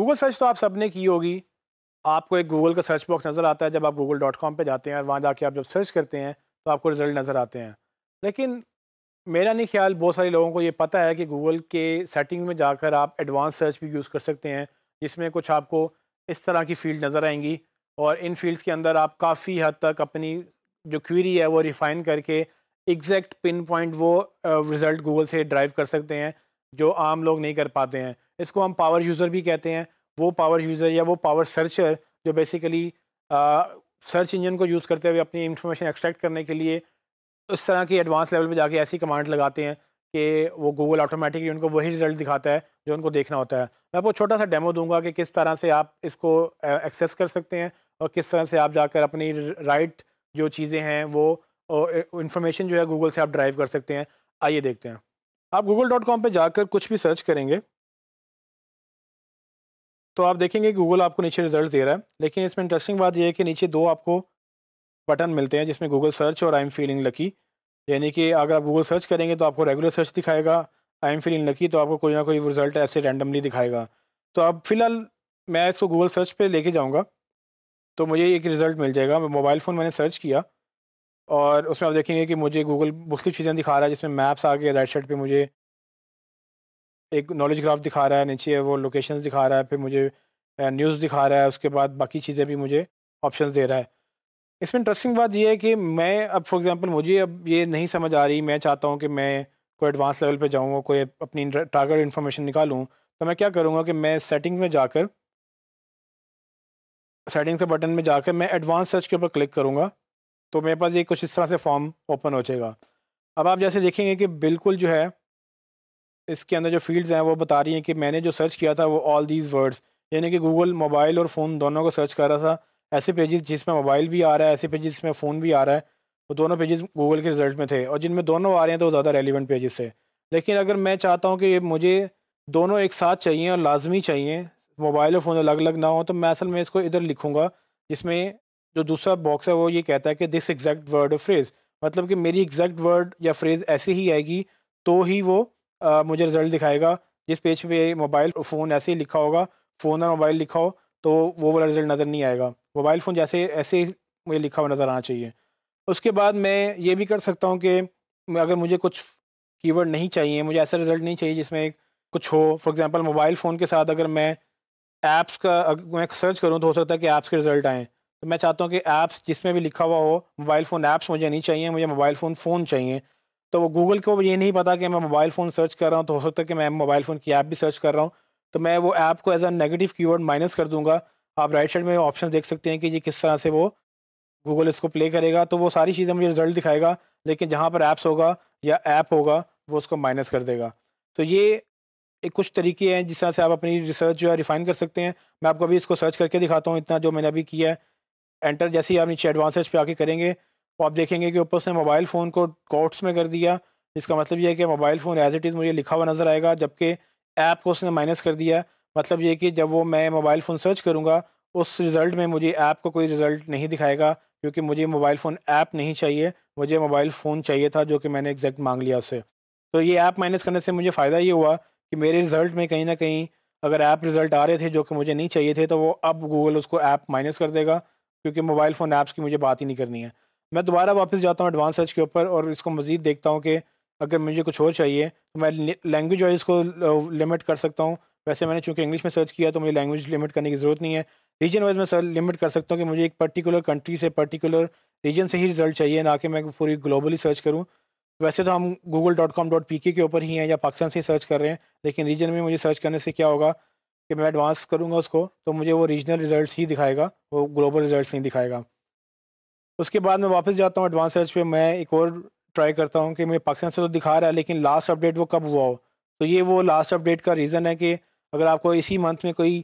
Google search तो आप सबने की होगी आपको एक गूगल का सर्च बॉक्स नज़र आता है जब आप गूगल डॉट कॉम पर जाते हैं और वहाँ जाके आप जब सर्च करते हैं तो आपको रिज़ल्ट नज़र आते हैं लेकिन मेरा नहीं ख्याल बहुत सारे लोगों को ये पता है कि गूगल के सेटिंग में जाकर आप एडवांस सर्च भी यूज़ कर सकते हैं जिसमें कुछ आपको इस तरह की फ़ील्ड नज़र आएंगी और इन फील्ड्स के अंदर आप काफ़ी हद तक अपनी जो क्वेरी है वो रिफ़ाइन करके एग्जैक्ट पिन पॉइंट वो रिज़ल्ट गूगल से ड्राइव कर सकते हैं जो आम लोग नहीं कर पाते हैं इसको हम पावर यूज़र भी कहते हैं वो पावर यूज़र या वो पावर सर्चर जो बेसिकली सर्च इंजन को यूज़ करते हुए अपनी इंफॉर्मेशन एक्सट्रैक्ट करने के लिए उस तरह की एडवांस लेवल पे जाके ऐसी कमांड लगाते हैं कि वो गूगल ऑटोमेटिकली उनको वही रिजल्ट दिखाता है जो उनको देखना होता है मैं आपको छोटा सा डेमो दूंगा कि किस तरह से आप इसको एक्सेस कर सकते हैं और किस तरह से आप जाकर अपनी राइट जो चीज़ें हैं वो इन्फॉर्मेशन जो है गूगल से आप ड्राइव कर सकते हैं आइए देखते हैं आप गूगल डॉट कॉम पर जाकर कुछ भी सर्च करेंगे तो आप देखेंगे गूगल आपको नीचे रिजल्ट दे रहा है लेकिन इसमें इंटरेस्टिंग बात यह है कि नीचे दो आपको बटन मिलते हैं जिसमें गूगल सर्च और आई एम फीलिंग लकी यानी कि अगर आप गूगल सर्च करेंगे तो आपको रेगुलर सर्च दिखाएगा आई एम फीलिंग लकी तो आपको कोई ना कोई रिजल्ट ऐसे रैंडमली दिखाएगा तो अब फिलहाल मैं इसको गूगल सर्च पे लेके जाऊंगा तो मुझे एक रिज़ल्ट मिल जाएगा मोबाइल फ़ोन मैंने सर्च किया और उसमें आप देखेंगे कि मुझे गूगल मुख्तु चीज़ें दिखा रहा है जिसमें मैप्स आ गए राइट साइड पर मुझे एक नॉलेज ग्राफ दिखा रहा है नीचे वो लोकेशन दिखा रहा है फिर मुझे न्यूज़ दिखा रहा है उसके बाद बाकी चीज़ें भी मुझे ऑप्शन दे रहा है इसमें इंटरेस्टिंग बात यह है कि मैं अब फॉर एग्जांपल मुझे अब ये नहीं समझ आ रही मैं चाहता हूँ कि मैं कोई एडवांस लेवल पे जाऊँ कोई अपनी टारगेट इन्फॉर्मेशन निकालूँ तो मैं क्या करूँगा कि मैं सेटिंग में जाकर सेटिंग से बटन में जाकर मैं एडवांस सर्च के ऊपर क्लिक करूँगा तो मेरे पास ये कुछ इस तरह से फॉर्म ओपन हो जाएगा अब आप जैसे देखेंगे कि बिल्कुल जो है इसके अंदर जो फील्ड्स हैं वो बता रही हैं कि मैंने जो सर्च किया था वो ऑल दीज वर्ड्स यानी कि गूगल मोबाइल और फ़ोन दोनों को सर्च कर रहा था ऐसे पेजेस जिसमें मोबाइल भी आ रहा है ऐसे पेजेस जिसमें फ़ोन भी आ रहा है वो दोनों पेजेस गूगल के रिजल्ट में थे और जिनमें दोनों आ रहे हैं तो ज़्यादा रेलिवेंट पेजेस थे लेकिन अगर मैं चाहता हूँ कि मुझे दोनों एक साथ चाहिए और लाजमी चाहिए मोबाइल और फ़ोन अलग अलग ना हो तो मैं असल में इसको इधर लिखूँगा जिसमें जो दूसरा बॉक्स है वो ये कहता है कि दिस एग्जैक्ट वर्ड और फ्रेज़ मतलब कि मेरी एग्जैक्ट वर्ड या फ्रेज़ ऐसी ही आएगी तो ही वो मुझे रिज़ल्ट दिखाएगा जिस पेज पे मोबाइल फ़ोन ऐसे ही लिखा होगा फ़ोन और मोबाइल लिखा हो तो वो वाला रिज़ल्ट नज़र नहीं आएगा मोबाइल फ़ोन जैसे ऐसे ही मुझे लिखा हुआ नज़र आना चाहिए उसके बाद मैं ये भी कर सकता हूँ कि अगर मुझे कुछ कीवर्ड नहीं चाहिए मुझे ऐसा रिज़ल्ट नहीं चाहिए जिसमें कुछ हो फॉर एग्ज़ाम्पल मोबाइल फ़ोन के साथ अगर मैं ऐप्स का अगर मैं सर्च करूँ तो हो सकता है कि ऐप्स के रिज़ल्ट आएँ तो मैं चाहता हूँ कि ऐप्स जिसमें भी लिखा हुआ हो मोबाइल फ़ोन ऐप्स मुझे नहीं चाहिए मुझे मोबाइल फ़ोन फ़ोन चाहिए तो वो गूगल को ये नहीं पता कि मैं मोबाइल फ़ोन सर्च कर रहा हूँ तो हो सकता है कि मैं मोबाइल फ़ोन की ऐप भी सर्च कर रहा हूँ तो मैं वो ऐप को as a negative keyword minus कर दूंगा आप राइट साइड में ऑप्शन देख सकते हैं कि ये किस तरह से वो गूगल इसको प्ले करेगा तो वो सारी चीज़ें मुझे रिजल्ट दिखाएगा लेकिन जहाँ पर ऐप्स होगा या ऐप होगा वो उसको माइनस कर देगा तो ये एक कुछ तरीके हैं जिस तरह से आप अपनी रिसर्च जो है रिफाइन कर सकते हैं मैं आपको अभी इसको सर्च करके दिखाता हूँ इतना जो मैंने अभी किया है एंटर जैसे ही आप नीचे एडवांस पे आके करेंगे तो आप देखेंगे कि ऊपर उसने मोबाइल फ़ोन को कोट्स में कर दिया इसका मतलब यह है कि mobile phone as it is मुझे लिखा हुआ नज़र आएगा जबकि ऐप को उसने माइनस कर दिया मतलब ये कि जब वो मैं मोबाइल फ़ोन सर्च करूँगा उस रिज़ल्ट में मुझे ऐप को कोई रिज़ल्ट नहीं दिखाएगा क्योंकि मुझे मोबाइल फ़ोन ऐप नहीं चाहिए मुझे मोबाइल फ़ोन चाहिए था जो कि मैंने एग्जैक्ट मांग लिया उससे तो ये ऐप माइनस करने से मुझे फ़ायदा ये हुआ कि मेरे रिज़ल्ट में कहीं ना कहीं अगर ऐप रिज़ल्ट आ रहे थे जो कि मुझे नहीं चाहिए थे तो वो अब गूगल उसको ऐप माइनस कर देगा क्योंकि मोबाइल फ़ोन ऐप्स की मुझे बात ही नहीं करनी है मैं दोबारा वापस जाता हूँ एडवांस सर्च के ऊपर और इसको मज़ीद देखता हूँ कि अगर मुझे कुछ और चाहिए तो मैं लैंग्वेज वाइज को लिमिट कर सकता हूँ वैसे मैंने चूँकि इंग्लिश में सर्च किया तो मुझे लैंग्वेज लिमिट करने की ज़रूरत नहीं है रीजन वाइज मैं सर लिमिट कर सकता हूँ कि मुझे एक पर्टिकुलर कंट्री से पर्टिकुलर रीजन से ही रिजल्ट चाहिए ना कि मैं पूरी ग्लोबली सर्च करूँ वैसे तो हम Google dot com dot P के ऊपर ही हैं या पाकिस्तान से ही सर्च कर रहे हैं लेकिन रीजन में मुझे सर्च करने से क्या होगा कि मैं एडवांस करूँगा उसको तो मुझे वो रीजनल रिजल्ट ही दिखाएगा वो ग्लोबल रिजल्ट नहीं दिखाएगा उसके बाद मैं वापस जाता हूँ एडवांस सर्च पे मैं एक और ट्राई करता हूँ कि मैं पाकिस्तान से तो दिखा रहा है लेकिन लास्ट अपडेट वो कब हुआ हो तो ये वो लास्ट अपडेट का रीज़न है कि अगर आपको इसी मंथ में कोई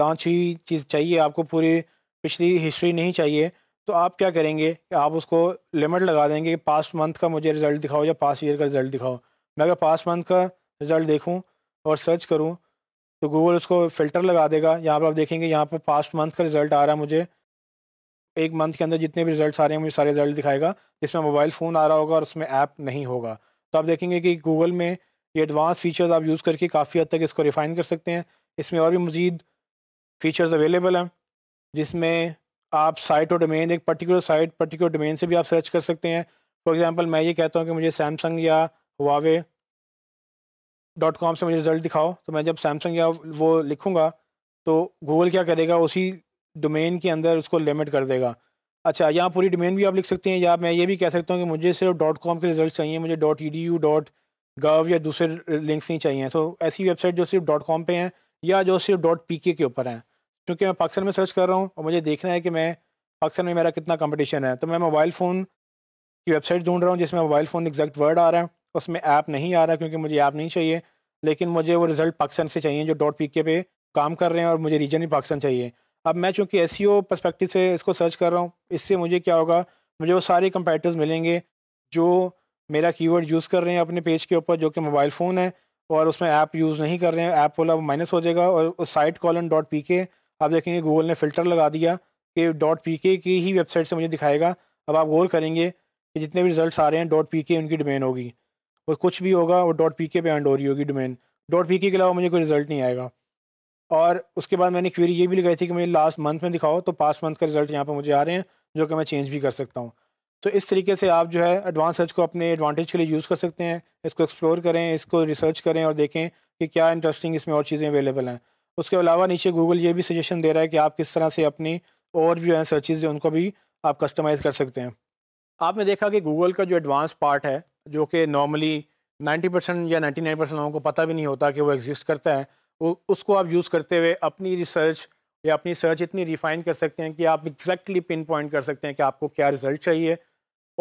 लॉन्च हुई चीज़ चाहिए आपको पूरी पिछली हिस्ट्री नहीं चाहिए तो आप क्या करेंगे कि आप उसको लिमिट लगा देंगे कि पास्ट मंथ का मुझे रिज़ल्ट दिखाओ या पास्ट ईयर का रिज़ल्ट दिखाओ मैं अगर पास्ट मंथ का रिज़ल्ट देखूँ और सर्च करूँ तो गूगल उसको फ़िल्टर लगा देगा यहाँ पर आप देखेंगे यहाँ पर पास्ट मंथ का रिज़ल्ट आ रहा है मुझे एक मंथ के अंदर जितने भी रिजल्ट आ रहे हैं मुझे सारे रिजल्ट दिखाएगा जिसमें मोबाइल फ़ोन आ रहा होगा और उसमें ऐप नहीं होगा तो आप देखेंगे कि गूगल में ये एडवांस फीचर्स आप यूज़ करके काफ़ी हद तक इसको रिफ़ाइन कर सकते हैं इसमें और भी मज़ीद फ़ीचर्स अवेलेबल हैं जिसमें आप साइट और डोमेन एक पर्टिकुलर साइट पर्टिकुलर डोमेन से भी आप सर्च कर सकते हैं फॉर एग्ज़ाम्पल मैं ये कहता हूँ कि मुझे सैमसंग या वावे डॉट कॉम से मुझे रिज़ल्ट दिखाओ तो मैं जब सैमसंग या वो लिखूँगा तो गूगल क्या करेगा उसी डोमेन के अंदर उसको लिमिट कर देगा अच्छा यहाँ पूरी डोमेन भी आप लिख सकते हैं या मैं ये भी कह सकता हूँ कि मुझे सिर्फ डॉट कॉम के रिजल्ट चाहिए मुझे dot E D U dot gov या दूसरे लिंक्स नहीं चाहिए तो ऐसी वेबसाइट जो सिर्फ डॉट कॉम पर हैं या जो सिर्फ डॉट पी के ऊपर हैं क्योंकि मैं पाकिस्तान में सर्च कर रहा हूँ और मुझे देखना है कि मैं पाकिस्तान में मेरा कितना कंपटीशन है तो मैं मोबाइल फ़ोन की वेबसाइट ढूंढ रहा हूँ जिसमें मोबाइल फ़ोन एग्जैक्ट वर्ड आ रहा है उसमें ऐप नहीं आ रहा क्योंकि मुझे ऐप नहीं चाहिए लेकिन मुझे वो रिज़ल्ट पाकिस्तान से चाहिए जो डॉट पी के पे काम कर रहे हैं और मुझे रीजन भी पाकिस्तान चाहिए अब मैं चूँकि एस सी से इसको सर्च कर रहा हूँ इससे मुझे क्या होगा मुझे वो सारे कंपेटर्स मिलेंगे जो मेरा कीवर्ड यूज़ कर रहे हैं अपने पेज के ऊपर जो कि मोबाइल फ़ोन है और उसमें ऐप यूज़ नहीं कर रहे हैं ऐप वाला माइनस हो जाएगा और उस साइट कॉलन डॉट पी के आप देखेंगे गूगल ने फ़िल्टर लगा दिया कि डॉट पी के की ही वेबसाइट से मुझे दिखाएगा अब आप गौर करेंगे कि जितने भी रिजल्ट आ रहे हैं डॉट पी के उनकी डोमेन होगी और कुछ भी होगा वो डॉट पी के पे एंड हो रही होगी डोमेन डॉट पी के अलावा मुझे कोई रिजल्ट नहीं आएगा और उसके बाद मैंने क्वेरी ये भी लगाई थी कि मुझे लास्ट मंथ में दिखाओ तो पास्ट मंथ का रिजल्ट यहाँ पर मुझे आ रहे हैं जो कि मैं चेंज भी कर सकता हूँ तो इस तरीके से आप जो है एडवांस सर्च को अपने एडवांटेज के लिए यूज़ कर सकते हैं इसको एक्सप्लोर करें इसको रिसर्च करें और देखें कि क्या इंटरेस्टिंग इसमें और चीज़ें अवेलेबल हैं उसके अलावा नीचे गूगल ये भी सजेशन दे रहा है कि आप किस तरह से अपनी और जो है सर्चेज उनको भी आप कस्टमाइज़ कर सकते हैं आपने देखा कि गूगल का जो एडवांस पार्ट है जो कि नॉर्मली 90 परसेंट या 99 परसेंट लोगों को पता भी नहीं होता कि वो एग्जिस्ट करता है उसको आप यूज़ करते हुए अपनी रिसर्च या अपनी सर्च इतनी रिफाइन कर सकते हैं कि आप एग्जैक्टली पिन पॉइंट कर सकते हैं कि आपको क्या रिजल्ट चाहिए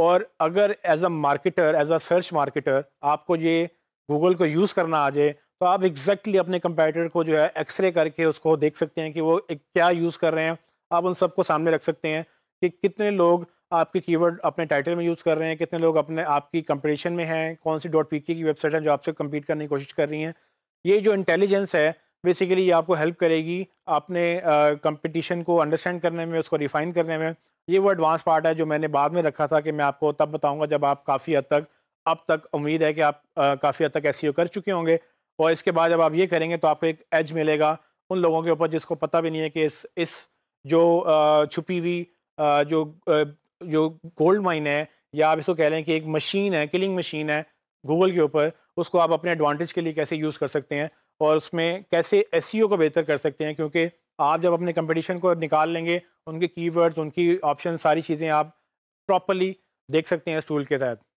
और अगर as a marketer as a search marketer आपको ये गूगल को यूज़ करना आ जाए तो आप एग्जैक्टली अपने कंपेटर को जो है एक्सरे करके उसको देख सकते हैं कि वो क्या यूज़ कर रहे हैं आप उन सबको सामने रख सकते हैं कि कितने लोग आपके कीवर्ड अपने टाइटल में यूज़ कर रहे हैं कितने लोग अपने आपकी कंपटीशन में हैं कौन सी डॉट पी की वेबसाइट है जो आपसे कम्पीट करने की कोशिश कर रही हैं ये जो इंटेलिजेंस है बेसिकली ये आपको हेल्प करेगी आपने कंपटीशन को अंडरस्टैंड करने में उसको रिफाइन करने में ये वो एडवांस पार्ट है जो मैंने बाद में रखा था कि मैं आपको तब बताऊंगा जब आप काफ़ी हद तक अब तक उम्मीद है कि आप काफ़ी हद तक ऐसी e कर चुके होंगे और इसके बाद जब आप ये करेंगे तो आपको एक एज मिलेगा उन लोगों के ऊपर जिसको पता भी नहीं है कि इस इस जो छुपी हुई जो जो गोल्ड माइन है या आप इसको कह लें कि एक मशीन है किलिंग मशीन है गूगल के ऊपर उसको आप अपने एडवांटेज के लिए कैसे यूज़ कर सकते हैं और उसमें कैसे एस e को बेहतर कर सकते हैं क्योंकि आप जब अपने कंपटीशन को निकाल लेंगे उनके कीवर्ड्स उनकी ऑप्शन सारी चीज़ें आप प्रॉपरली देख सकते हैं इस टूल के तहत